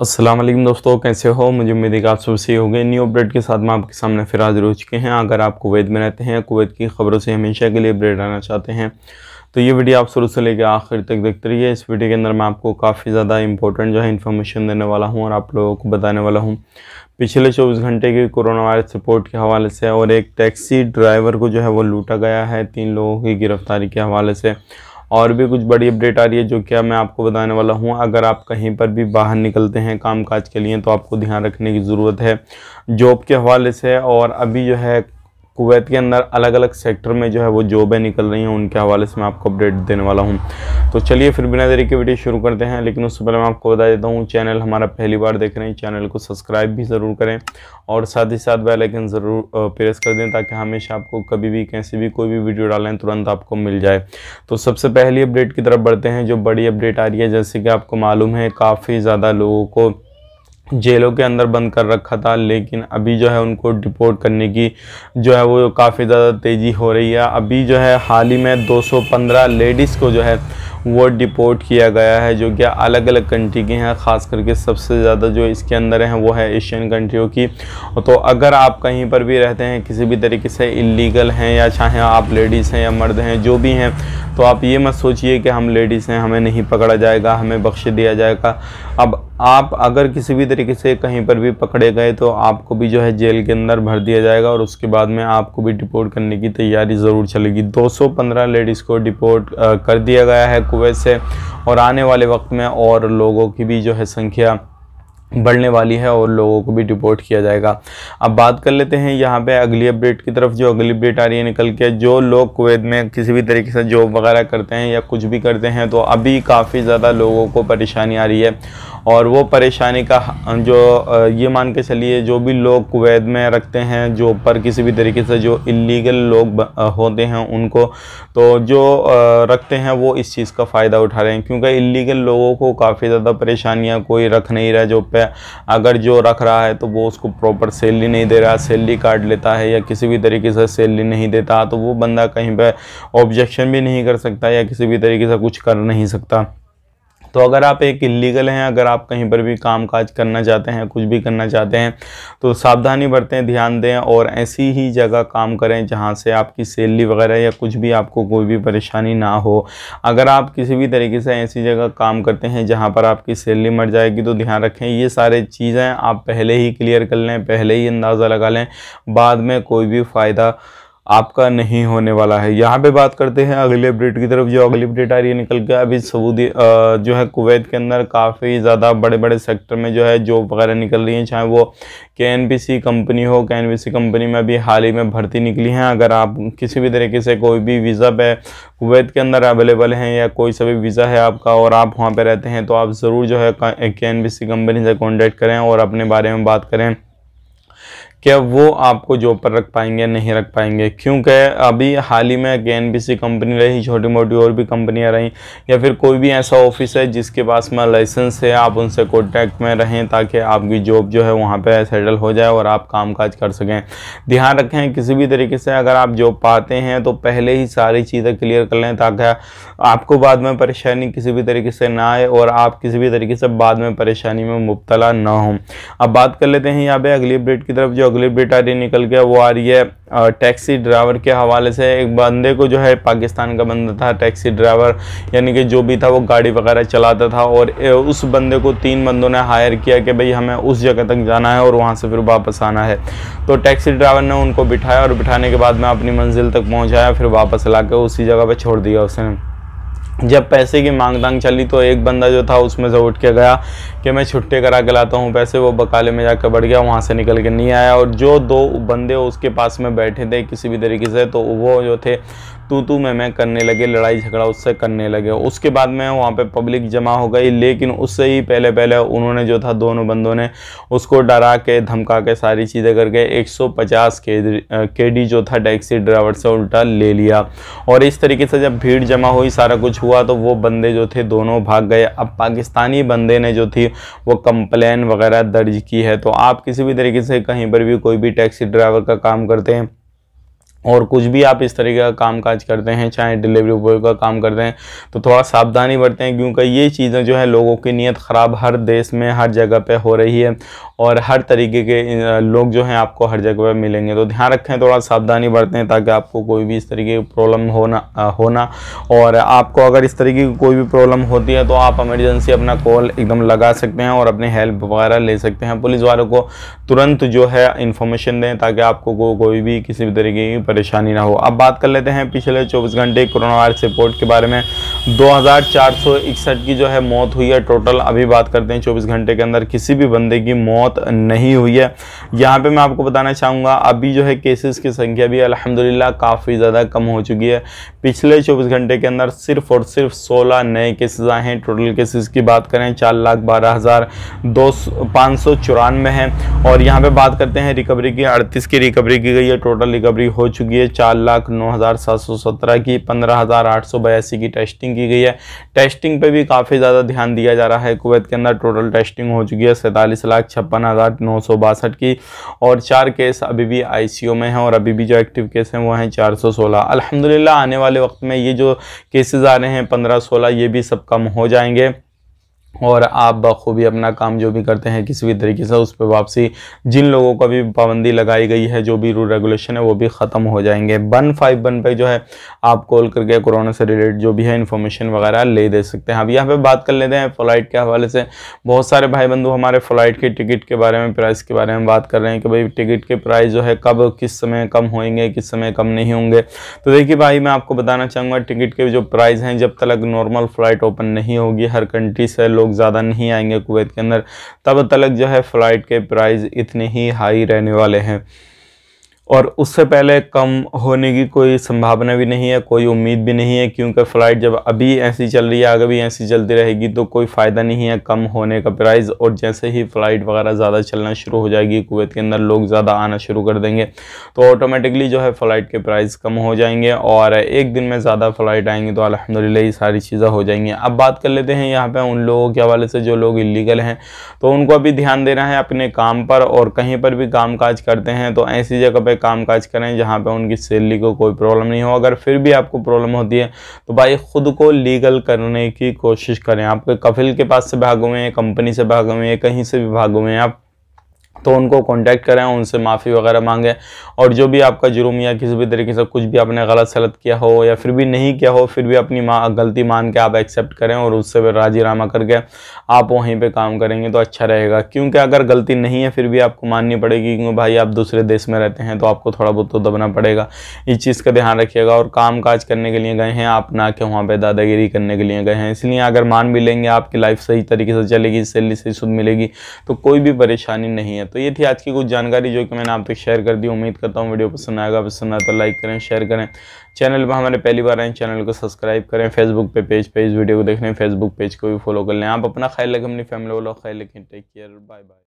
अस्सलाम वालेकुम दोस्तों कैसे हो मुझे उम्मीद है कि आप सब सही हो गए न्यू अपडेट के साथ मैं आपके सामने फिर हाजिर हो चुके हैं अगर आप कुवैत में रहते हैं कुवैत की खबरों से हमेशा के लिए अपडेट आना चाहते हैं तो ये वीडियो आप शुरू से लेकर आखिर तक देखते रहिए इस वीडियो के अंदर मैं आपको काफ़ी ज़्यादा इंपॉर्टेंट जो है इन्फॉर्मेशन देने वाला हूँ और आप लोगों को बताने वाला हूँ पिछले चौबीस घंटे की कोरोना वायरस रिपोर्ट के हवाले से और एक टैक्सी ड्राइवर को जो है वो लूटा गया है तीन लोगों की गिरफ्तारी के हवाले से और भी कुछ बड़ी अपडेट आ रही है जो कि मैं आपको बताने वाला हूँ अगर आप कहीं पर भी बाहर निकलते हैं कामकाज के लिए तो आपको ध्यान रखने की ज़रूरत है जॉब के हवाले से और अभी जो है कुवैत के अंदर अलग अलग सेक्टर में जो है वो जॉबें निकल रही हैं उनके हवाले से मैं आपको अपडेट देने वाला हूँ तो चलिए फिर बिना देरी के वीडियो शुरू करते हैं लेकिन उससे पहले मैं आपको बता देता हूँ चैनल हमारा पहली बार देख रहे हैं चैनल को सब्सक्राइब भी ज़रूर करें और साथ ही साथ बेलाइकन ज़रूर प्रेस कर दें ताकि हमेशा आपको कभी भी कैसे भी कोई भी वीडियो डालें तुरंत आपको मिल जाए तो सबसे पहली अपडेट की तरफ बढ़ते हैं जो बड़ी अपडेट आ रही है जैसे कि आपको मालूम है काफ़ी ज़्यादा लोगों को जेलों के अंदर बंद कर रखा था लेकिन अभी जो है उनको डिपोर्ट करने की जो है वो काफ़ी ज़्यादा तेज़ी हो रही है अभी जो है हाल ही में 215 लेडीज़ को जो है वो डिपोर्ट किया गया है जो कि अलग अलग कंट्री की हैं ख़ास करके सबसे ज़्यादा जो इसके अंदर हैं वो है एशियन कंट्रियों की तो अगर आप कहीं पर भी रहते हैं किसी भी तरीके से इलीगल हैं या चाहे आप लेडीज़ हैं या मर्द हैं जो भी हैं तो आप ये मत सोचिए कि हम लेडीज़ हैं हमें नहीं पकड़ा जाएगा हमें बख्श दिया जाएगा अब आप अगर किसी भी तरीके से कहीं पर भी पकड़े गए तो आपको भी जो है जेल के अंदर भर दिया जाएगा और उसके बाद में आपको भी डिपोर्ट करने की तैयारी ज़रूर चलेगी 215 लेडीज़ को डिपोर्ट कर दिया गया है कुवैत से और आने वाले वक्त में और लोगों की भी जो है संख्या बढ़ने वाली है और लोगों को भी डिपोर्ट किया जाएगा अब बात कर लेते हैं यहाँ पे अगली अपडेट की तरफ जो अगली अपडेट आ रही है निकल के जो लोग कुवैत में किसी भी तरीके से जॉब वगैरह करते हैं या कुछ भी करते हैं तो अभी काफ़ी ज़्यादा लोगों को परेशानी आ रही है और वो परेशानी का जो ये मान के चलिए जो भी लोग कुवैत में रखते हैं जो पर किसी भी तरीके से जो इलीगल लोग होते हैं उनको तो जो रखते हैं वो इस चीज़ का फ़ायदा उठा रहे हैं क्योंकि इलीगल लोगों को काफ़ी ज़्यादा परेशानियाँ कोई रख नहीं रहा जो पे अगर जो रख रहा है तो वो उसको प्रॉपर सैलरी नहीं दे रहा सैलरी काट लेता है या किसी भी तरीके से सैलरी नहीं देता तो वो बंदा कहीं पर ऑब्जेक्शन भी नहीं कर सकता या किसी भी तरीके से कुछ कर नहीं सकता तो अगर आप एक इलीगल हैं अगर आप कहीं पर भी काम काज करना चाहते हैं कुछ भी करना चाहते हैं तो सावधानी बरतें ध्यान दें और ऐसी ही जगह काम करें जहाँ से आपकी सैलरी वगैरह या कुछ भी आपको कोई भी परेशानी ना हो अगर आप किसी भी तरीके से ऐसी जगह काम करते हैं जहाँ पर आपकी सैलरी मर जाएगी तो ध्यान रखें ये सारे चीज़ें आप पहले ही क्लियर कर लें पहले ही अंदाज़ा लगा लें बाद में कोई भी फ़ायदा आपका नहीं होने वाला है यहाँ पे बात करते हैं अगले अपडेट की तरफ जो अगली अपडेट आ रही है निकल के अभी सऊदी जो है कुवैत के अंदर काफ़ी ज़्यादा बड़े बड़े सेक्टर में जो है जॉब वगैरह निकल रही हैं चाहे वो के कंपनी हो के कंपनी में अभी हाल ही में भर्ती निकली हैं अगर आप किसी भी तरीके से कोई भी वीज़ा पे कुवैत के अंदर अवेलेबल हैं या कोई सा भी वीज़ा है आपका और आप वहाँ पर रहते हैं तो आप ज़रूर जो है के कंपनी से कॉन्टेक्ट करें और अपने बारे में बात करें क्या वो आपको जॉब पर रख पाएंगे नहीं रख पाएंगे क्योंकि अभी हाल ही में के सी कंपनी रही छोटी मोटी और भी कंपनियां रहीं या फिर कोई भी ऐसा ऑफिस है जिसके पास में लाइसेंस है आप उनसे कॉन्टैक्ट में रहें ताकि आपकी जॉब जो है वहाँ पर सेटल हो जाए और आप काम काज कर सकें ध्यान रखें किसी भी तरीके से अगर आप जॉब पाते हैं तो पहले ही सारी चीज़ें क्लियर कर लें ताकि आपको बाद में परेशानी किसी भी तरीके से ना आए और आप किसी भी तरीके से बाद में परेशानी में मुबतला ना हों अब बात कर लेते हैं यहाँ पर अगली अपडेट की तरफ जो अगली बेटारी निकल गया वो आ रही है टैक्सी ड्राइवर के हवाले से एक बंदे को जो है पाकिस्तान का बंदा था टैक्सी ड्राइवर यानी कि जो भी था वो गाड़ी वगैरह चलाता था और उस बंदे को तीन बंदों ने हायर किया कि भाई हमें उस जगह तक जाना है और वहाँ से फिर वापस आना है तो टैक्सी ड्राइवर ने उनको बिठाया और बिठाने के बाद में अपनी मंजिल तक पहुँचाया फिर वापस ला उसी जगह पर छोड़ दिया उसने जब पैसे की मांग तांग चली तो एक बंदा जो था उसमें से उठ के गया कि मैं छुट्टे करा के लाता हूँ पैसे वो बकाले में जाकर बढ़ गया वहाँ से निकल के नहीं आया और जो दो बंदे उसके पास में बैठे थे किसी भी तरीके से तो वो जो थे तू तू मैं मैं करने लगे लड़ाई झगड़ा उससे करने लगे उसके बाद में वहाँ पे पब्लिक जमा हो गई लेकिन उससे ही पहले पहले उन्होंने जो था दोनों बंदों ने उसको डरा के धमका के सारी चीज़ें करके 150 के डी जो था टैक्सी ड्राइवर से उल्टा ले लिया और इस तरीके से जब भीड़ जमा हुई सारा कुछ हुआ तो वो बंदे जो थे दोनों भाग गए अब पाकिस्तानी बंदे ने जो थी वो कंप्लेन वगैरह दर्ज की है तो आप किसी भी तरीके से कहीं पर भी कोई भी टैक्सी ड्राइवर का काम करते हैं और कुछ भी आप इस तरीके का काम काज करते हैं चाहे डिलीवरी बॉय का काम करते हैं तो थोड़ा सावधानी बरतें क्योंकि ये चीज़ें जो है लोगों की नीयत ख़राब हर देश में हर जगह पे हो रही है और हर तरीके के लोग जो हैं आपको हर जगह पे मिलेंगे तो ध्यान रखें थोड़ा सावधानी बरतें ताकि आपको कोई भी इस तरीके की प्रॉब्लम होना होना और आपको अगर इस तरीके की कोई भी प्रॉब्लम होती है तो आप एमरजेंसी अपना कॉल एकदम लगा सकते हैं और अपनी हेल्प वगैरह ले सकते हैं पुलिस वालों को तुरंत जो है इन्फॉर्मेशन दें ताकि आपको कोई भी किसी भी तरीके की परेशानी ना हो अब बात कर लेते हैं पिछले 24 घंटे कोरोना वायरस रिपोर्ट के बारे में दो की जो है मौत हुई है टोटल अभी बात करते हैं 24 घंटे के अंदर किसी भी बंदे की मौत नहीं हुई है यहाँ पे मैं आपको बताना चाहूँगा अभी जो है केसेस की संख्या भी अलहमदिल्ला काफ़ी ज़्यादा कम हो चुकी है पिछले चौबीस घंटे के अंदर सिर्फ और सिर्फ सोलह नए केसेज आए हैं टोटल केसेस की बात करें चार लाख बारह हज़ार दो पाँच सौ चौरानवे हैं और यहाँ पर बात करते हैं रिकवरी की अड़तीस की रिकवरी की गई है टोटल रिकवरी हो चुकी चुकी है चार लाख नौ हज़ार सात सौ सत्रह की पंद्रह हज़ार आठ सौ बयासी की टेस्टिंग की गई है टेस्टिंग पे भी काफ़ी ज़्यादा ध्यान दिया जा रहा है कुवैत के अंदर टोटल टेस्टिंग हो चुकी है सैंतालीस लाख छप्पन हज़ार नौ सौ बासठ की और चार केस अभी भी आई में हैं और अभी भी जो एक्टिव केस हैं वो हैं चार सौ सोलह अलहमदिल्ला आने वाले वक्त में ये जो केसेज आ रहे हैं पंद्रह सोलह ये भी सब कम हो जाएंगे और आप बखूबी अपना काम जो भी करते हैं किसी भी तरीके से उस पर वापसी जिन लोगों को भी पाबंदी लगाई गई है जो भी रूल रेगुलेशन है वो भी ख़त्म हो जाएंगे वन फाइव वन पे जो है आप कॉल करके कोरोना से रिलेटेड जो भी है इन्फॉर्मेशन वगैरह ले दे सकते हैं अब यहाँ पे बात कर लेते हैं फ्लाइट के हवाले से बहुत सारे भाई बंधु हमारे फ्लाइट के टिकट के बारे में प्राइस के बारे में बात कर रहे हैं कि भाई टिकट के प्राइस जो है कब किस समय कम होंगे किस समय कम नहीं होंगे तो देखिए भाई मैं आपको बताना चाहूँगा टिकट के जो प्राइज़ हैं जब तक नॉर्मल फ्लाइट ओपन नहीं होगी हर कंट्री से लोग लोग ज़्यादा नहीं आएंगे कुवैत के अंदर तब तलक जो है फ़्लाइट के प्राइस इतने ही हाई रहने वाले हैं और उससे पहले कम होने की कोई संभावना भी नहीं है कोई उम्मीद भी नहीं है क्योंकि फ़्लाइट जब अभी ऐसी चल रही है आगे भी ऐसी चलती रहेगी तो कोई फ़ायदा नहीं है कम होने का प्राइस और जैसे ही फ़्लाइट वगैरह ज़्यादा चलना शुरू हो जाएगी कुवैत के अंदर लोग ज़्यादा आना शुरू कर देंगे तो ऑटोमेटिकली जो है फ़्लाइट के प्राइस कम हो जाएंगे और एक दिन में ज़्यादा फ़्लाइट आएंगी तो अलहमदिल्ला ये सारी चीज़ें हो जाएंगी अब बात कर लेते हैं यहाँ पर उन लोगों के हवाले से जो लोग इलीगल हैं तो उनको अभी ध्यान देना है अपने काम पर और कहीं पर भी काम करते हैं तो ऐसी जगह पर पे काम काज करें जहाँ पे उनकी सैलरी को कोई प्रॉब्लम नहीं हो अगर फिर भी आपको प्रॉब्लम होती है तो भाई ख़ुद को लीगल करने की कोशिश करें आपके कफिल के पास से भागे हुए हैं कंपनी से भागे हुए हैं कहीं से भी भागे हुए हैं आप तो उनको कांटेक्ट करें उनसे माफ़ी वगैरह मांगें और जो भी आपका जुर्म या किसी भी तरीके से कुछ भी आपने गलत सलत किया हो या फिर भी नहीं किया हो फिर भी अपनी माँ गलती मान के आप एक्सेप्ट करें और उससे फिर राजी रामा करके आप वहीं पे काम करेंगे तो अच्छा रहेगा क्योंकि अगर गलती नहीं है फिर भी आपको माननी पड़ेगी क्योंकि भाई आप दूसरे देश में रहते हैं तो आपको थोड़ा बहुत तो दबना पड़ेगा इस चीज़ का ध्यान रखिएगा और काम काज करने के लिए गए हैं आप ना के वहाँ पर दादागिरी करने के लिए गए हैं इसलिए अगर मान भी लेंगे आपकी लाइफ सही तरीके से चलेगी सैलरी सही सुध मिलेगी तो कोई भी परेशानी नहीं है हैं तो ये थी आज की कुछ जानकारी जो कि मैंने आप तक शेयर कर दी उम्मीद करता हूँ वीडियो पसंद आएगा पसंद आए तो लाइक करें शेयर करें चैनल पर हमारे पहली बार आए चैनल को सब्सक्राइब करें फेसबुक पे पेज पे इस वीडियो को देख लें फेसबुक पेज को भी फॉलो कर लें आप अपना ख्याल रखें अपनी फैमिली वालों ख्याल रखें टेक केयर बाय बाय